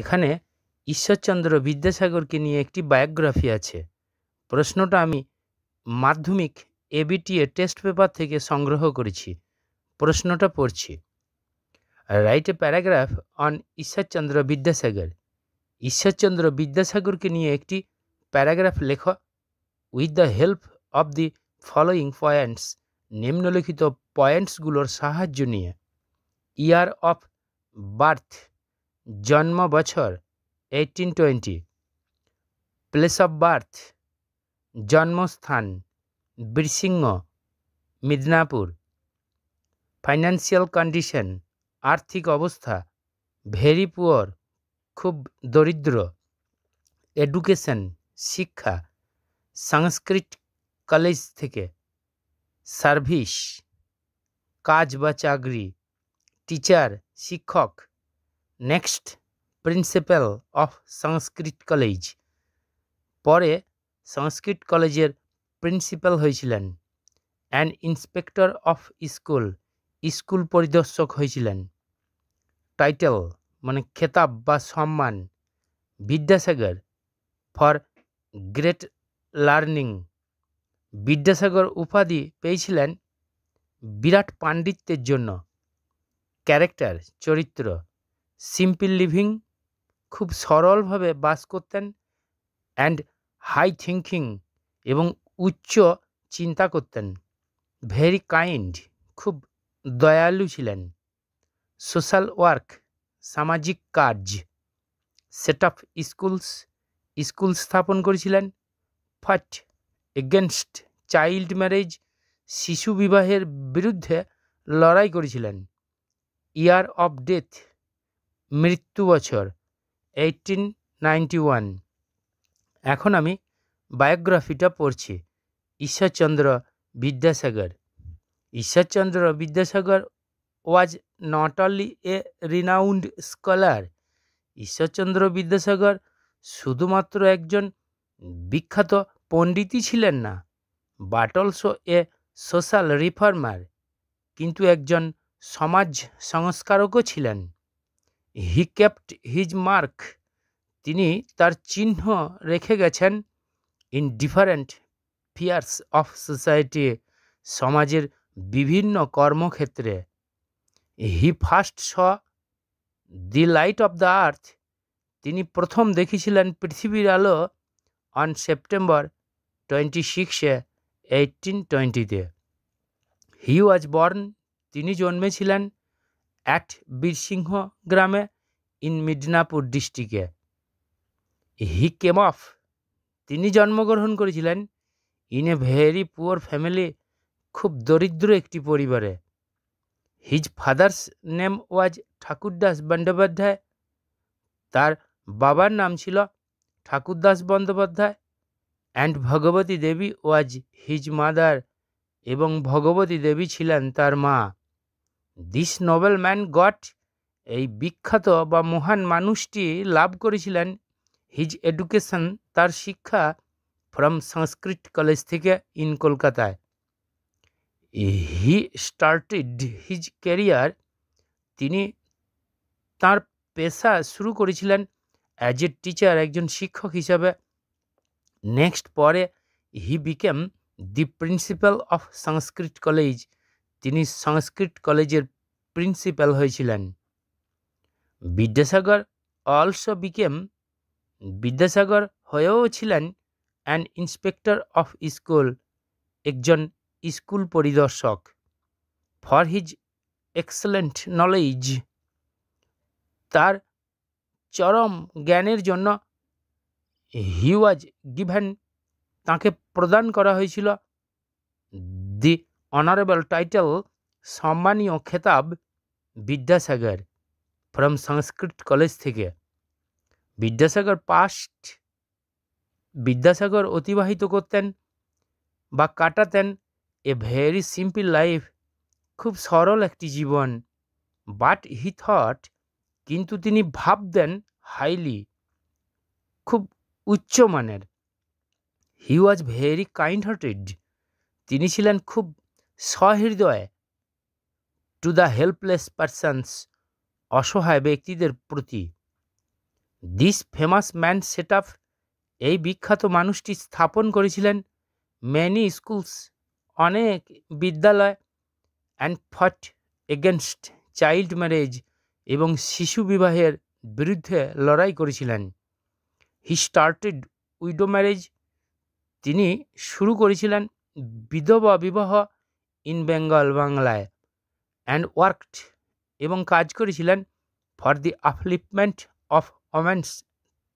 এখানে ঈশ্বরচন্দ্র বিদ্যাসাগরকে নিয়ে একটি বায়োগ্রাফি আছে প্রশ্নটা আমি মাধ্যমিক এবিটিএ টেস্ট পেপার থেকে সংগ্রহ করেছি প্রশ্নটা পড়ছি write a paragraph on Ishwarchandra Vidyasagar Ishwarchandra বিদ্যাসাগরকে নিয়ে একটি প্যারাগ্রাফ লেখ with the help of the following points নিম্নলিখিত পয়েন্টসগুলোর সাহায্য নিয়ে ইয়ার অফ বার্থ জন্ম বছর eighteen twenty place of birth জন্মস্থান বীরসিংহ মিদনাপুর ফাইন্যান্সিয়াল কন্ডিশন আর্থিক অবস্থা ভেরি পুয়ার খুব দরিদ্র এডুকেশন শিক্ষা সংস্কৃত কলেজ থেকে সার্ভিস কাজ বা চাকরি টিচার শিক্ষক next principal of Sanskrit college পরে সংস্কৃত কলেজের প্রিন্সিপাল হয়েছিলেন and inspector of school school পরিদর্শক হয়েছিলেন টাইটেল মানে খেতাব বা সম্মান Vidyasagar for great learning Vidyasagar উপাধি পেয়েছিলেন বিরাট পাণ্ডিত্যের জন্য ক্যারেক্টার চরিত্র সিম্পল লিভিং খুব সরলভাবে বাস করতেন অ্যান্ড হাই থিঙ্কিং এবং উচ্চ চিন্তা করতেন ভেরি কাইন্ড খুব দয়ালু ছিলেন সোশ্যাল ওয়ার্ক সামাজিক কাজ সেট আপ স্কুলস স্কুল স্থাপন করেছিলেন ফাট এগেনস্ট চাইল্ড ম্যারেজ শিশু বিবাহের বিরুদ্ধে লড়াই করেছিলেন ইয়ার অফ ডেথ মৃত্যু বছর এইটিন ওয়ান এখন আমি বায়োগ্রাফিটা পড়ছি Ishwarchandra Vidyasagar Ishwarchandra Vidyasagar was not only a renowned scholar Ishwarchandra Vidyasagar শুধুমাত্র একজন বিখ্যাত পণ্ডিতই ছিলেন না but also a social reformer কিন্তু একজন সমাজ সংস্কারকও ছিলেন হি কেপ্ট হিজ মার্ক তিনি তার চিহ্ন রেখে গেছেন in different fields of society সমাজের বিভিন্ন কর্মক্ষেত্রে he first saw the light of the earth তিনি প্রথম দেখেছিলেন পৃথিবীর আলো অন সেপ্টেম্বর টোয়েন্টি সিক্সে এইটিন টোয়েন্টিতে হি ওয়াজ বর্ন তিনি জন্মেছিলেন অ্যাট বীরসিংহ গ্রামে ইন মিদনাপুর ডিস্ট্রিক্টে হি কেম অফ তিনি জন্মগ্রহণ করেছিলেন in a very poor family খুব দরিদ্র একটি পরিবারে his father's name was Thakurdas Bandyopadhyay তার বাবার নাম ছিল Thakurdas Bandyopadhyay and Bhagabati Devi was his mother এবং ভগবতী দেবী ছিলেন তার মা দিস নোবেল ম্যান গট এই বিখ্যাত বা মহান মানুষটি লাভ করেছিলেন হিজ এডুকেশন তার শিক্ষা ফ্রম সংস্কৃত কলেজ থেকে ইন কলকাতায় হি স্টার্টেড হিজ ক্যারিয়ার তিনি তার পেশা শুরু করেছিলেন অ্যাজ এ টিচার একজন শিক্ষক হিসাবে নেক্সট পরে he became the principal of Sanskrit college তিনি সংস্কৃত কলেজের প্রিন্সিপাল হয়েছিলেন বিদ্যাসাগর অলসো বিকেম বিদ্যাসাগর হয়েও ছিলেন অ্যান ইন্সপেক্টর অফ স্কুল একজন স্কুল পরিদর্শক ফর হিজ এক্সেলেন্ট নলেজ তার চরম জ্ঞানের জন্য হি গিভেন তাকে প্রদান করা হয়েছিল দি অনারেবল টাইটেল সম্মানীয় খেতাব বিদ্যাসাগর ফ্রম সংস্কৃত কলেজ থেকে বিদ্যাসাগর পাস্ট বিদ্যাসাগর অতিবাহিত করতেন বা কাটাতেন এ ভেরি সিম্পল লাইফ খুব সরল একটি জীবন বাট হি থট কিন্তু তিনি ভাবতেন হাইলি খুব উচ্চমানের he was very kind hearted তিনি ছিলেন খুব সহৃদয় টু দ্য হেল্পলেস পার্সনস অসহায় ব্যক্তিদের প্রতি this famous man set up এই বিখ্যাত মানুষটি স্থাপন করেছিলেন মেনি স্কুলস অনেক বিদ্যালয় অ্যান্ড ফট এগেনস্ট চাইল্ড ম্যারেজ এবং শিশু বিবাহের বিরুদ্ধে লড়াই করেছিলেন হি স্টার্টেড উইডো ম্যারেজ তিনি শুরু করেছিলেন বিধবা বিবাহ ইন বেঙ্গল বাংলায় অ্যান্ড ওয়ার্কড এবং কাজ করেছিলেন for the upliftment of women's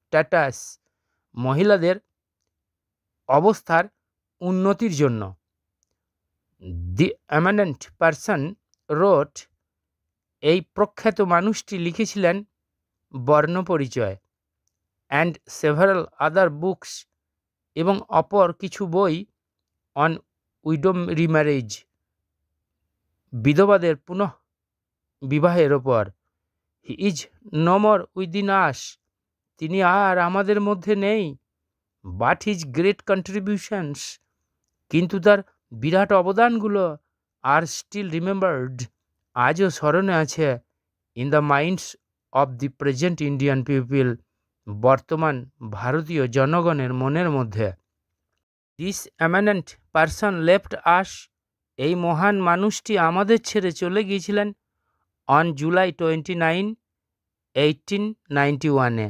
status মহিলাদের অবস্থার উন্নতির জন্য দি অ্যামানেন্ট পারসন রোট এই প্রখ্যাত মানুষটি লিখেছিলেন Barnaparichay and several other books এবং অপর কিছু বই অন উইডম রিম্যারেজ বিধবাদের পুনঃ বিবাহের ওপর হি ইজ নমর উইদিন আস তিনি আর আমাদের মধ্যে নেই বাট হিজ গ্রেট কন্ট্রিবিউশনস কিন্তু তার বিরাট অবদানগুলো আর স্টিল রিমেম্বার্ড আজও স্মরণে আছে in the minds of the present Indian people বর্তমান ভারতীয় জনগণের মনের মধ্যে this eminent person left us এই মহান মানুষটি আমাদের ছেড়ে চলে গিয়েছিলেন on July twenty nine eighteen ninety ওয়ানে